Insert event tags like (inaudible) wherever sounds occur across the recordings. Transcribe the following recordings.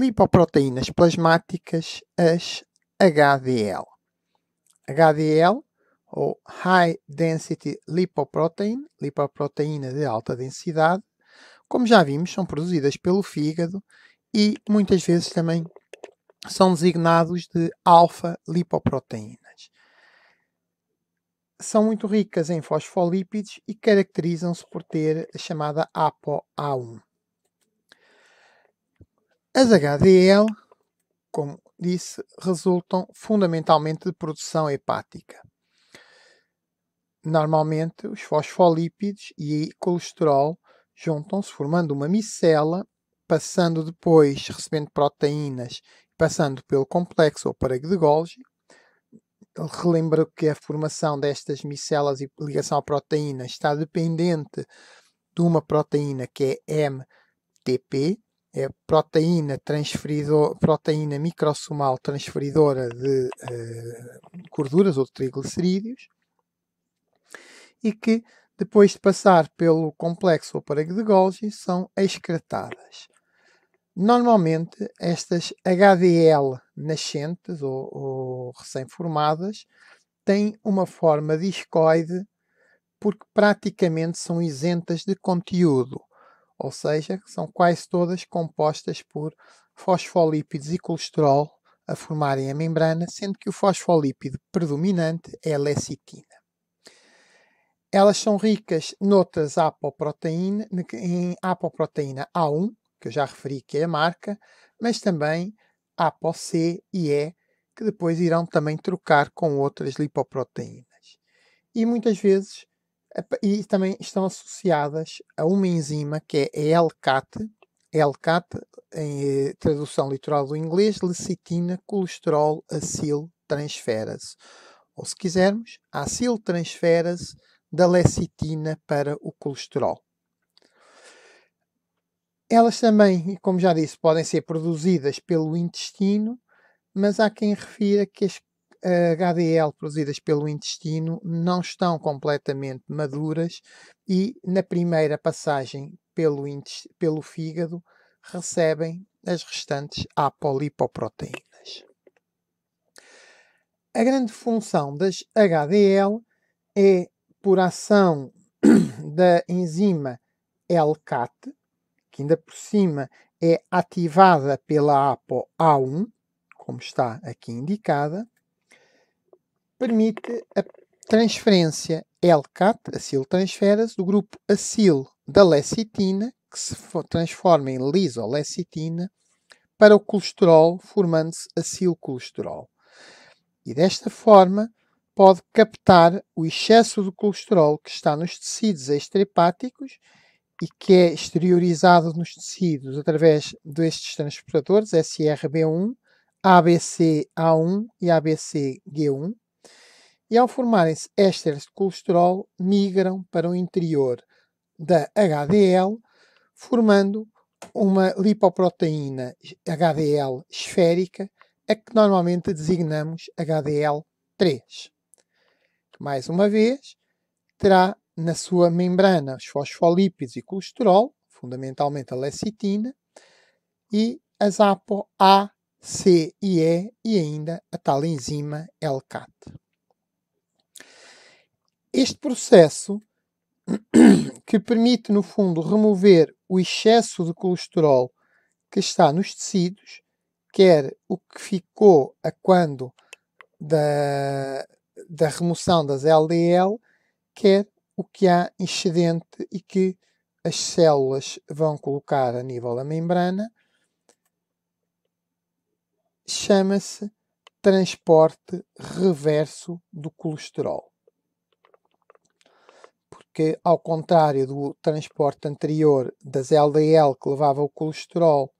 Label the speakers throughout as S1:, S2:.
S1: lipoproteínas plasmáticas, as HDL. HDL, ou High Density Lipoprotein, lipoproteína de alta densidade, como já vimos, são produzidas pelo fígado e muitas vezes também são designados de alfa-lipoproteínas. São muito ricas em fosfolípidos e caracterizam-se por ter a chamada ApoA1. As HDL, como disse, resultam fundamentalmente de produção hepática. Normalmente, os fosfolípidos e colesterol juntam-se formando uma micela, passando depois, recebendo proteínas, passando pelo complexo ou parego de Golgi. Relembro que a formação destas micelas e ligação à proteína está dependente de uma proteína que é MTP, é proteína transferidor, proteína microsomal transferidora de uh, gorduras ou de triglicerídeos e que depois de passar pelo complexo ou para de Golgi são excretadas. Normalmente estas HDL nascentes ou, ou recém-formadas têm uma forma discoide porque praticamente são isentas de conteúdo ou seja, são quase todas compostas por fosfolípidos e colesterol a formarem a membrana, sendo que o fosfolípido predominante é a lecitina. Elas são ricas noutras apoproteína, em apoproteína A1, que eu já referi que é a marca, mas também ApoC e E, que depois irão também trocar com outras lipoproteínas. E muitas vezes e também estão associadas a uma enzima que é a LCAT, LCAT em eh, tradução literal do inglês, lecitina colesterol acil transferase. Ou se quisermos, acil transferase da lecitina para o colesterol. Elas também, como já disse, podem ser produzidas pelo intestino, mas há quem refira que as HDL eh, produzidas pelo intestino não estão completamente maduras e, na primeira passagem pelo, pelo fígado, recebem as restantes apolipoproteínas. A grande função das HDL é, por ação (coughs) da enzima LCAT, que ainda por cima é ativada pela APOA1, como está aqui indicada, permite a transferência LCAT, acil transferase, do grupo acil da lecitina, que se transforma em lisolecitina, para o colesterol, formando-se acil colesterol E desta forma, pode captar o excesso de colesterol que está nos tecidos extrahepáticos e que é exteriorizado nos tecidos através destes transportadores SRB1, ABC-A1 e ABC-G1, e ao formarem-se ésteres de colesterol, migram para o interior da HDL, formando uma lipoproteína HDL esférica, a que normalmente designamos HDL3. Mais uma vez, terá na sua membrana os fosfolípidos e colesterol, fundamentalmente a lecitina, e as APO A, C e E e ainda a tal enzima LCAT. Este processo (clears throat) que permite, no fundo, remover o excesso de colesterol que está nos tecidos, quer o que ficou a quando da, da remoção das LDL, quer o que há excedente e que as células vão colocar a nível da membrana, chama-se transporte reverso do colesterol que, ao contrário do transporte anterior das LDL que levava o colesterol,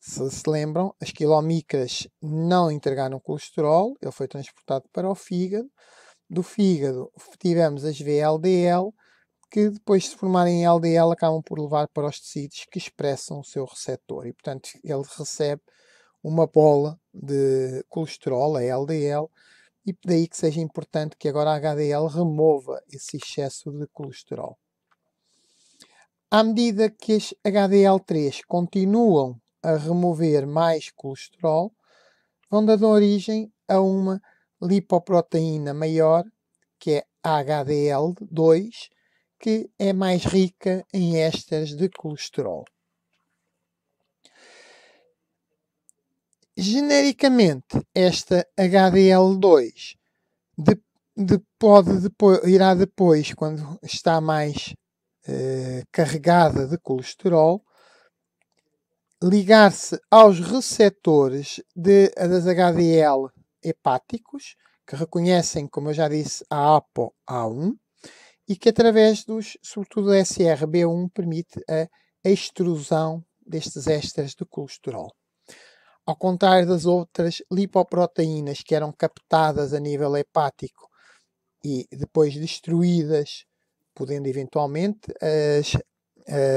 S1: se se lembram, as quilomicras não entregaram colesterol, ele foi transportado para o fígado. Do fígado tivemos as VLDL, que depois de se formarem em LDL acabam por levar para os tecidos que expressam o seu receptor e, portanto, ele recebe uma bola de colesterol, a LDL, e daí que seja importante que agora a HDL remova esse excesso de colesterol. À medida que as HDL3 continuam a remover mais colesterol, vão dando origem a uma lipoproteína maior, que é a HDL2, que é mais rica em ésteres de colesterol. genericamente, esta HDL2 de, de, pode depois, irá depois, quando está mais eh, carregada de colesterol, ligar-se aos receptores de, das HDL hepáticos, que reconhecem, como eu já disse, a APOA1, e que através dos, sobretudo do SRB1, permite a extrusão destes extras de colesterol. Ao contrário das outras lipoproteínas que eram captadas a nível hepático e depois destruídas, podendo eventualmente as,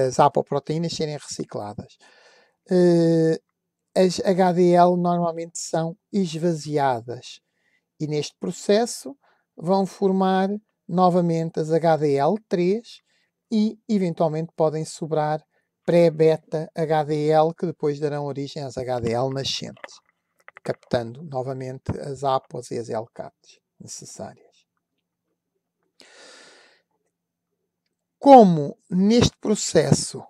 S1: as apoproteínas serem recicladas. Eh, as HDL normalmente são esvaziadas e neste processo vão formar novamente as HDL3 e eventualmente podem sobrar pré-beta HDL, que depois darão origem às HDL nascentes, captando novamente as APOs e as LCATs necessárias. Como neste processo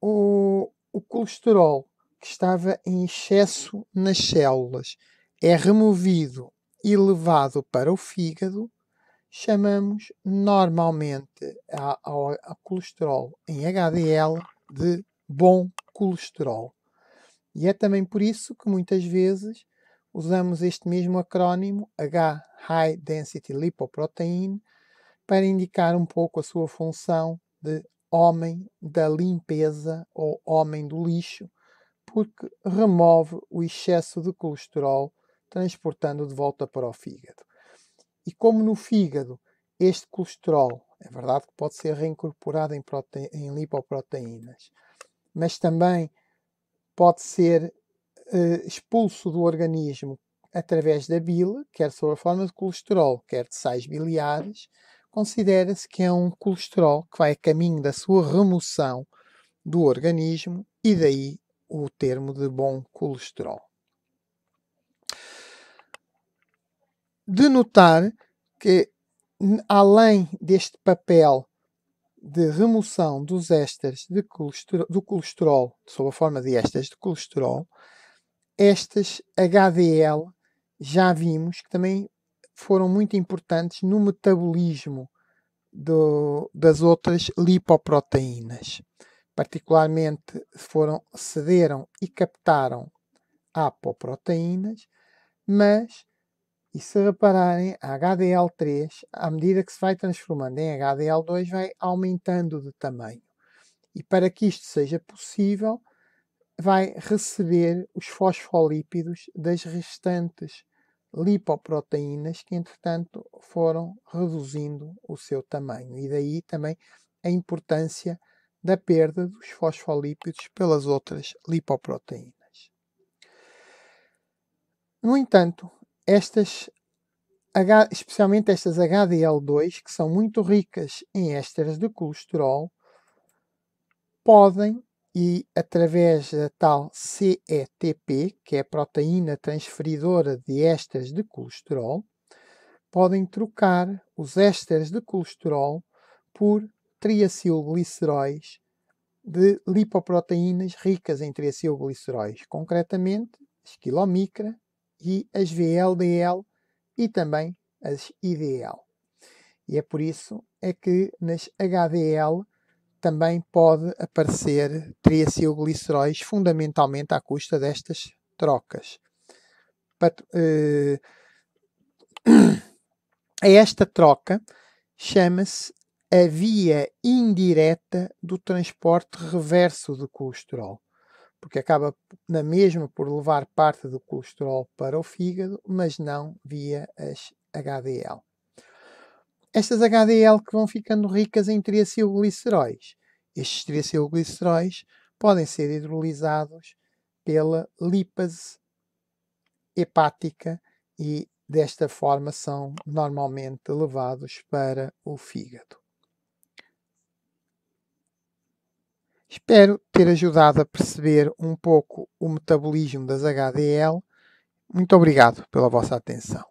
S1: o, o colesterol que estava em excesso nas células é removido e levado para o fígado, chamamos normalmente ao colesterol em HDL de bom colesterol. E é também por isso que muitas vezes usamos este mesmo acrónimo H High Density Lipoprotein para indicar um pouco a sua função de homem da limpeza ou homem do lixo, porque remove o excesso de colesterol, transportando de volta para o fígado. E como no fígado este colesterol é verdade que pode ser reincorporado em, prote... em lipoproteínas, mas também pode ser uh, expulso do organismo através da bile, quer sob a forma de colesterol, quer de sais biliares. Considera-se que é um colesterol que vai a caminho da sua remoção do organismo e daí o termo de bom colesterol. De notar que além deste papel de remoção dos ésteres colesterol, do colesterol, sob a forma de ésteres de colesterol, estas HDL já vimos que também foram muito importantes no metabolismo do, das outras lipoproteínas. Particularmente foram, cederam e captaram apoproteínas, mas e se repararem, a HDL3, à medida que se vai transformando em HDL2, vai aumentando de tamanho. E para que isto seja possível, vai receber os fosfolípidos das restantes lipoproteínas que, entretanto, foram reduzindo o seu tamanho. E daí também a importância da perda dos fosfolípidos pelas outras lipoproteínas. No entanto, estas, especialmente estas HDL2, que são muito ricas em ésteres de colesterol, podem, e através da tal CETP, que é a proteína transferidora de ésteres de colesterol, podem trocar os ésteres de colesterol por triacilgliceróis de lipoproteínas ricas em triacilgliceróis, concretamente esquilomicra e as VLDL e também as IDL. E é por isso é que nas HDL também pode aparecer triacilgliceróis, fundamentalmente à custa destas trocas. Eh, (clears throat) esta troca chama-se a via indireta do transporte reverso de colesterol porque acaba na mesma por levar parte do colesterol para o fígado, mas não via as HDL. Estas HDL que vão ficando ricas em triacilgliceróis. Estes triacilgliceróis podem ser hidrolizados pela lipase hepática e desta forma são normalmente levados para o fígado. Espero ter ajudado a perceber um pouco o metabolismo das HDL. Muito obrigado pela vossa atenção.